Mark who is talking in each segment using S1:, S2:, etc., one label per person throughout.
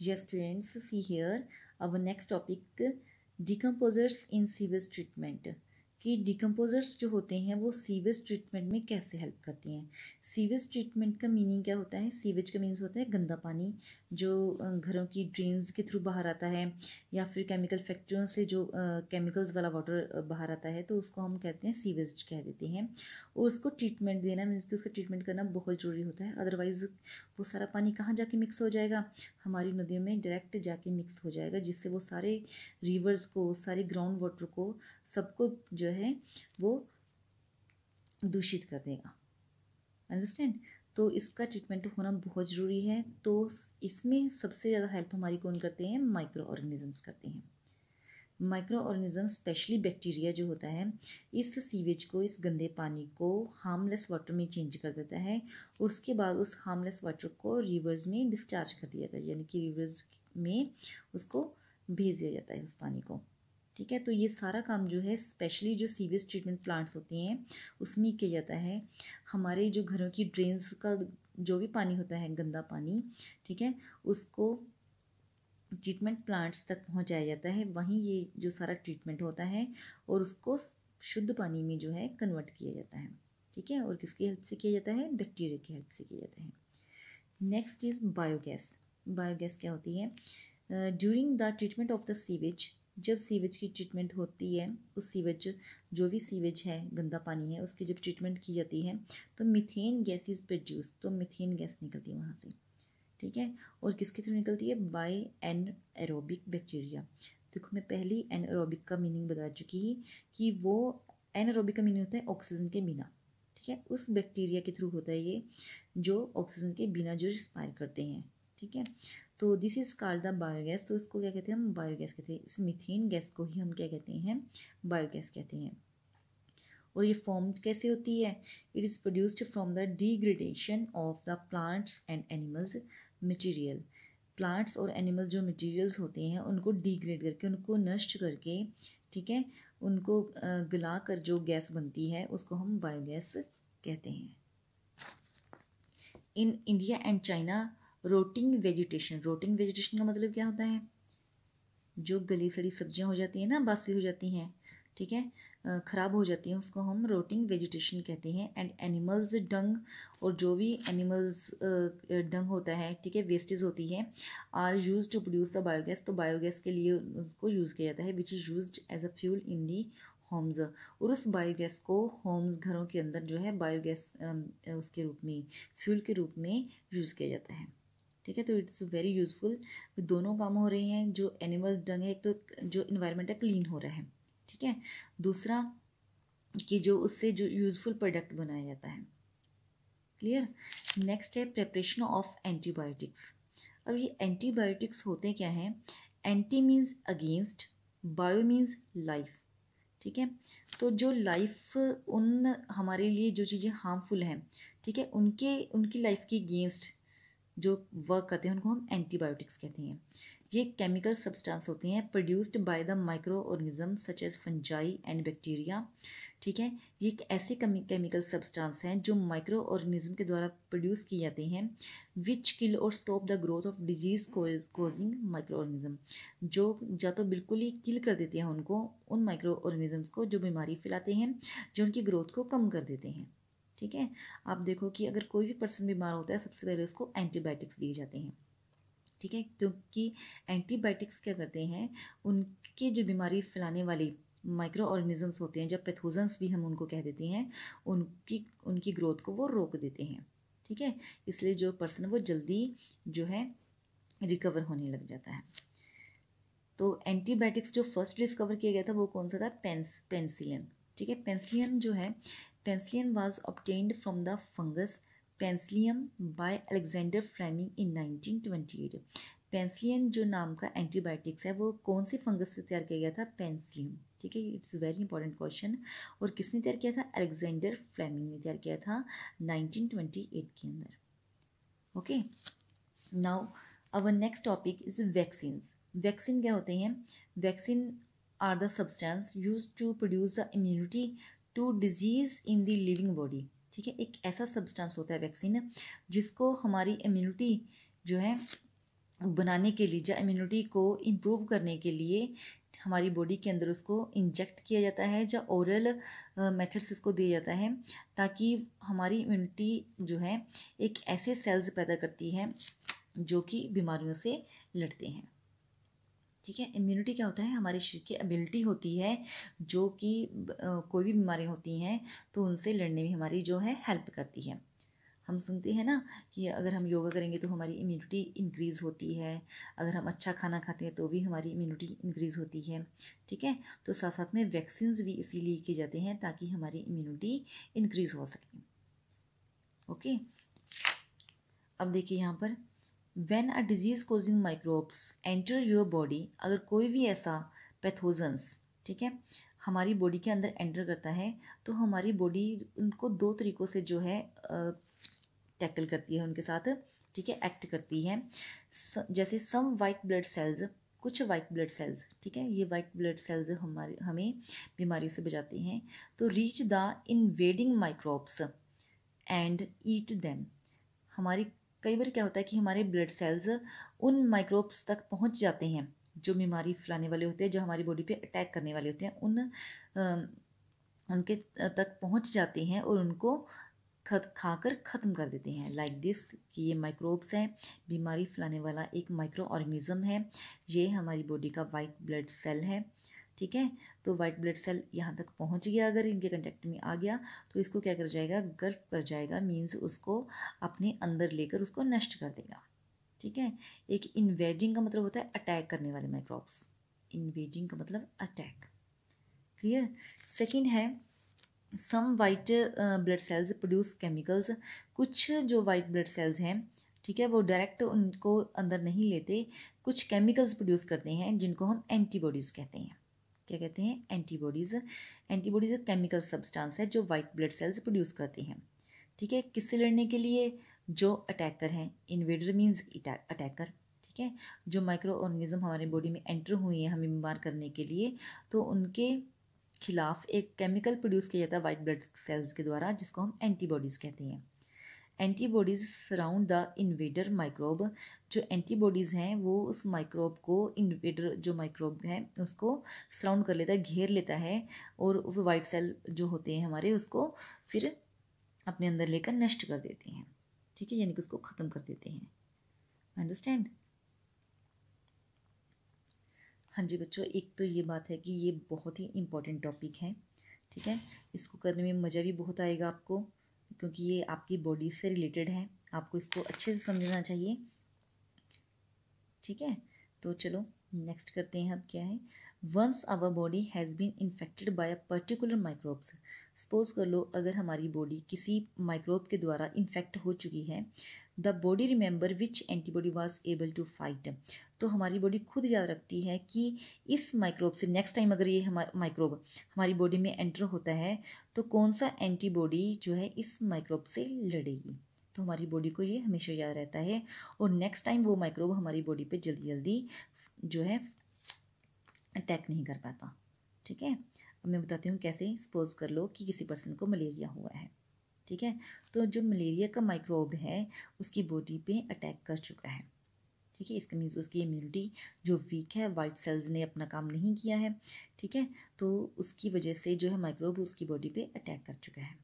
S1: Just students, see here our next topic decomposers in sewage treatment. कि decomposers जो होते हैं वो सीवेज ट्रीटमेंट में कैसे हेल्प करती हैं सीवेज ट्रीटमेंट का मीनिंग क्या होता है सीवेज का मीनिंग होता है गंदा पानी जो घरों की ड्रेन्स के थ्रू बाहर आता है या फिर केमिकल फैक्ट्रियों से जो केमिकल्स वाला वाटर बाहर आता है तो उसको हम कहते हैं सीवेज कह देते हैं और उसको ट्रीटमेंट देना मीन्स कि उसका ट्रीटमेंट करना बहुत ज़रूरी होता है अदरवाइज़ वो सारा पानी कहाँ जाके मिक्स हो जाएगा हमारी नदियों में डायरेक्ट जाके मिक्स हो जाएगा जिससे वो सारे रिवर्स को सारे ग्राउंड वाटर को सबको जो है वो दूषित कर देगा अंडरस्टैंड तो इसका ट्रीटमेंट होना बहुत ज़रूरी है तो इसमें सबसे ज़्यादा हेल्प हमारी कौन करते हैं माइक्रो ऑर्गेनिज़म्स करते हैं माइक्रो ऑर्गेनिज़म स्पेशली बैक्टीरिया जो होता है इस सीवेज को इस गंदे पानी को हार्मलेस वाटर में चेंज कर देता है और उसके बाद उस हार्मलेस वाटर को रिवर्स में डिस्चार्ज कर दिया जाता है यानी कि रिवर्स में उसको भेज दिया जाता है उस पानी को ठीक है तो ये सारा काम जो है स्पेशली जो सीवेज ट्रीटमेंट प्लांट्स होते हैं उसमें किया जाता है हमारे जो घरों की ड्रेन्स का जो भी पानी होता है गंदा पानी ठीक है उसको ट्रीटमेंट प्लांट्स तक पहुंचाया जाता है वहीं ये जो सारा ट्रीटमेंट होता है और उसको शुद्ध पानी में जो है कन्वर्ट किया जाता है ठीक है और किसकी हेल्प से किया जाता है बैक्टीरिया की हेल्प से किया जाता है नेक्स्ट इज़ बायोगैस बायोगैस क्या होती है during the treatment of the sewage जब सीवेज की ट्रीटमेंट होती है उस सीवेज जो भी सीवेज है गंदा पानी है उसकी जब ट्रीटमेंट की जाती है तो मिथेन गैस इज़ प्रोड्यूस तो मिथेन गैस निकलती है वहाँ से ठीक है और किसके थ्रू निकलती है बाय एन एरोबिक बैक्टीरिया देखो मैं पहली एन एरोबिक का मीनिंग बता चुकी कि वो एन एरोबिक का मीनिंग होता है ऑक्सीजन के बिना ठीक है उस बैक्टीरिया के थ्रू होता है ये जो ऑक्सीजन के बिना जो रिस्पायर करते हैं ठीक है तो this is called the biogas तो इसको क्या कहते हैं हम बायोगैस कहते हैं इस मिथेन गैस को ही हम क्या कहते हैं बायोगैस कहते हैं और ये फॉर्म कैसे होती है it is produced from the degradation of the plants and animals material plants और एनिमल जो मटीरियल्स होते हैं उनको डिग्रेड करके उनको नष्ट करके ठीक है उनको गला कर जो गैस बनती है उसको हम बायोगैस कहते हैं in India and China rotting vegetation rotting vegetation का मतलब क्या होता है जो गली सड़ी सब्जियां हो जाती हैं ना बासी हो जाती हैं ठीक है ख़राब हो जाती हैं उसको हम रोटिंग वेजिटेशन कहते हैं एंड एनिमल्स डंग और जो भी एनिमल्स डंग होता है ठीक है वेस्टेज होती है are use to produce a biogas तो बायोगैस के लिए उसको यूज़ किया जाता है which is use as a fuel in the homes और उस बायोगैस को होम्स घरों के अंदर जो है बायोगैस उसके रूप में फ्यूल के रूप में यूज़ किया जाता है ठीक है तो इट्स वेरी यूज़फुल दोनों काम हो रहे हैं जो एनिमल डंग है एक तो जो इन्वायरमेंट है क्लीन हो रहा है ठीक है दूसरा कि जो उससे जो यूज़फुल प्रोडक्ट बनाया जाता है क्लियर नेक्स्ट है प्रेपरेशन ऑफ एंटीबायोटिक्स अब ये एंटीबायोटिक्स होते क्या हैं anti means against bio means life ठीक है तो जो लाइफ उन हमारे लिए जो चीज़ें हार्मफुल हैं ठीक है उनके उनकी लाइफ के अगेंस्ट जो वर्क करते हैं उनको हम एंटीबायोटिक्स कहते हैं ये केमिकल सब्सटेंस होते हैं produced by the micro organism such as fungi and bacteria ठीक है ये एक ऐसे केमिकल सब्सटेंस हैं जो माइक्रो ऑर्गेनिज्म के द्वारा प्रोड्यूस किए जाते हैं विच किल और stop the growth of disease causing micro organism जो या तो बिल्कुल ही किल कर देते हैं उनको उन माइक्रो ऑर्गेनिजम्स को जो बीमारी फैलाते हैं जो उनकी ग्रोथ को कम कर देते हैं ठीक है आप देखो कि अगर कोई भी पर्सन बीमार होता है सबसे पहले उसको एंटीबायोटिक्स दिए जाते हैं ठीक है क्योंकि एंटीबायोटिक्स क्या करते हैं उनकी जो बीमारी फैलाने वाली माइक्रो ऑर्गेनिजम्स होते हैं जब पैथोजन्स भी हम उनको कह देते हैं उनकी उनकी ग्रोथ को वो रोक देते हैं ठीक है इसलिए जो पर्सन वो जल्दी जो है रिकवर होने लग जाता है तो एंटीबायोटिक्स जो फर्स्ट डिस्कवर किया गया था वो कौन सा था पेंस पेंसिलियन ठीक है पेंसिलियन जो है Penicillin was obtained from the fungus penicillium by Alexander Fleming in 1928 penicillin जो नाम का एंटीबायोटिक्स है वो कौन से फंगस से तैयार किया गया था पेंसिलियम ठीक है इट्स वेरी इंपॉर्टेंट क्वेश्चन और किसने तैयार किया था अलेक्जेंडर फ्लेमिंग ने तैयार किया था 1928 के अंदर okay now our next topic is vaccine vaccine क्या होते हैं vaccine are the substance use to produce the immunity to disease in the living body ठीक है एक ऐसा सब्सटेंस होता है वैक्सीन जिसको हमारी इम्यूनिटी जो है बनाने के लिए या इम्यूनिटी को इम्प्रूव करने के लिए हमारी बॉडी के अंदर उसको इंजेक्ट किया जाता है या ओरल मेथड्स इसको दिया जाता है ताकि हमारी इम्यूनिटी जो है एक ऐसे सेल्स पैदा करती है जो कि बीमारियों से लड़ते हैं ठीक है इम्यूनिटी क्या होता है हमारे शरीर की एबिलिटी होती है जो कि कोई भी बीमारियाँ होती हैं तो उनसे लड़ने में हमारी जो है हेल्प करती है हम सुनते हैं ना कि अगर हम योगा करेंगे तो हमारी इम्यूनिटी इंक्रीज़ होती है अगर हम अच्छा खाना खाते हैं तो भी हमारी इम्यूनिटी इंक्रीज़ होती है ठीक है तो साथ साथ में वैक्सीन भी इसीलिए किए जाते हैं ताकि हमारी इम्यूनिटी इंक्रीज़ हो सके ओके अब देखिए यहाँ पर when our disease causing microbes enter your body अगर कोई भी ऐसा पैथोजन्स ठीक है हमारी बॉडी के अंदर एंटर करता है तो हमारी बॉडी उनको दो तरीक़ों से जो है टैकल करती है उनके साथ ठीक है एक्ट करती है जैसे सम वाइट ब्लड सेल्स कुछ वाइट ब्लड सेल्स ठीक है ये वाइट ब्लड सेल्स हमारे हमें बीमारी से बचाती हैं तो reach the invading microbes and eat them हमारी कई बार क्या होता है कि हमारे ब्लड सेल्स उन माइक्रोब्स तक पहुंच जाते हैं जो बीमारी फैलाने वाले होते हैं जो हमारी बॉडी पे अटैक करने वाले होते हैं उन उनके तक पहुंच जाते हैं और उनको खत खा कर ख़त्म कर देते हैं लाइक like दिस कि ये माइक्रोब्स हैं बीमारी फैलाने वाला एक माइक्रो ऑर्गेनिज़म है ये हमारी बॉडी का वाइट ब्लड सेल है ठीक है तो वाइट ब्लड सेल यहाँ तक पहुँच गया अगर इनके कंटेक्ट में आ गया तो इसको क्या कर जाएगा गर्व कर जाएगा मीन्स उसको अपने अंदर लेकर उसको नष्ट कर देगा ठीक है एक इन्वेडिंग का मतलब होता है अटैक करने वाले माइक्रोब्स इन्वेडिंग का मतलब अटैक क्लियर सेकेंड है some white blood cells produce chemicals कुछ जो वाइट ब्लड सेल्स हैं ठीक है वो डायरेक्ट उनको अंदर नहीं लेते कुछ केमिकल्स प्रोड्यूस करते हैं जिनको हम एंटीबॉडीज़ कहते हैं क्या कहते हैं एंटीबॉडीज़ एंटीबॉडीज़ एक केमिकल सब्सटेंस है जो वाइट ब्लड सेल्स प्रोड्यूस करते हैं ठीक है किससे लड़ने के लिए जो अटैकर हैं इन्वेडर मीन्स अटैकर ठीक है जो माइक्रो ऑर्गेनिज्म हमारे बॉडी में एंटर हुए हैं हमें बीमार करने के लिए तो उनके खिलाफ एक केमिकल प्रोड्यूस किया जाता है वाइट ब्लड सेल्स के द्वारा जिसको हम एंटीबॉडीज़ कहते हैं antibodies surround the invader microbe जो एंटीबॉडीज़ हैं वो उस माइक्रोब को इन्वेडर जो माइक्रोब है उसको सराउंड कर लेता है घेर लेता है और वो वाइट सेल जो होते हैं हमारे उसको फिर अपने अंदर लेकर नष्ट कर देते हैं ठीक है यानी कि उसको ख़त्म कर देते हैं अंडरस्टैंड हाँ जी बच्चों एक तो ये बात है कि ये बहुत ही इम्पॉर्टेंट टॉपिक है ठीक है इसको करने में मज़ा भी बहुत आएगा आपको क्योंकि ये आपकी बॉडी से रिलेटेड है आपको इसको अच्छे से समझना चाहिए ठीक है तो चलो नेक्स्ट करते हैं अब क्या है once our body has been infected by a particular microbes suppose कर लो अगर हमारी बॉडी किसी माइक्रोब के द्वारा इन्फेक्ट हो चुकी है the body remember which antibody was able to fight तो हमारी बॉडी खुद याद रखती है कि इस माइक्रोब से नेक्स्ट टाइम अगर ये हमारा माइक्रोब हमारी बॉडी में एंटर होता है तो कौन सा एंटीबॉडी जो है इस माइक्रोब से लड़ेगी तो हमारी बॉडी को ये हमेशा याद रहता है और नेक्स्ट टाइम वो माइक्रोब हमारी बॉडी पर जल्दी जल्दी जो है अटैक नहीं कर पाता ठीक है अब मैं बताती हूँ कैसे सपोज़ कर लो कि किसी पर्सन को मलेरिया हुआ है ठीक है तो जो मलेरिया का माइक्रोब है उसकी बॉडी पे अटैक कर चुका है ठीक है इसका मीन्स उसकी इम्यूनिटी जो वीक है वाइट सेल्स ने अपना काम नहीं किया है ठीक है तो उसकी वजह से जो है माइक्रोब उसकी बॉडी पे अटैक कर चुका है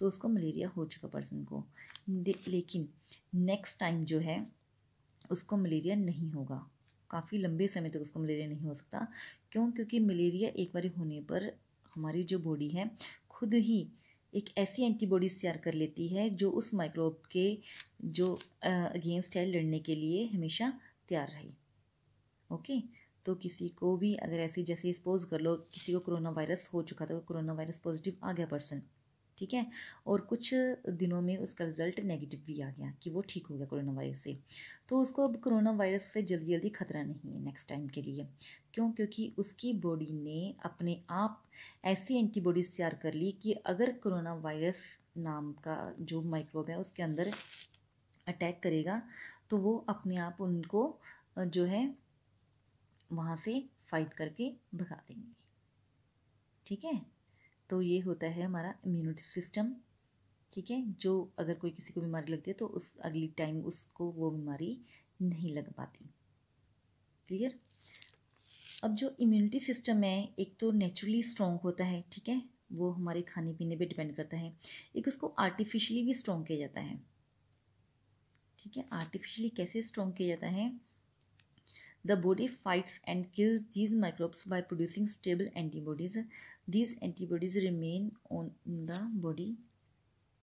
S1: तो उसको मलेरिया हो चुका पर्सन को लेकिन नेक्स्ट टाइम जो है उसको मलेरिया नहीं होगा काफ़ी लंबे समय तक उसको मलेरिया नहीं हो सकता क्यों क्योंकि मलेरिया एक बार होने पर हमारी जो बॉडी है खुद ही एक ऐसी एंटीबॉडीज तैयार कर लेती है जो उस माइक्रोब के जो अगेंस्ट है लड़ने के लिए हमेशा तैयार रहे ओके तो किसी को भी अगर ऐसी जैसे एक्सपोज कर लो किसी को कोरोना वायरस हो चुका था कोरोना वायरस पॉजिटिव आ गया पर्सन ठीक है और कुछ दिनों में उसका रिज़ल्ट नेगेटिव भी आ गया कि वो ठीक हो गया कोरोना वायरस से तो उसको अब कोरोना वायरस से जल्दी जल्दी ख़तरा नहीं है नेक्स्ट टाइम के लिए क्यों क्योंकि उसकी बॉडी ने अपने आप ऐसी एंटीबॉडीज़ तैयार कर ली कि अगर कोरोना वायरस नाम का जो माइक्रोब है उसके अंदर अटैक करेगा तो वो अपने आप उनको जो है वहाँ से फाइट करके भगा देंगे ठीक है तो ये होता है हमारा इम्यूनिटी सिस्टम ठीक है जो अगर कोई किसी को बीमारी लगती है तो उस अगली टाइम उसको वो बीमारी नहीं लग पाती क्लियर अब जो इम्यूनिटी सिस्टम है एक तो नेचुरली स्ट्रॉन्ग होता है ठीक है वो हमारे खाने पीने पे डिपेंड करता है एक उसको आर्टिफिशियली भी स्ट्रॉन्ग किया जाता है ठीक है आर्टिफिशियली कैसे स्ट्रॉन्ग किया जाता है The body fights and kills these microbes by producing stable antibodies. These antibodies remain on the body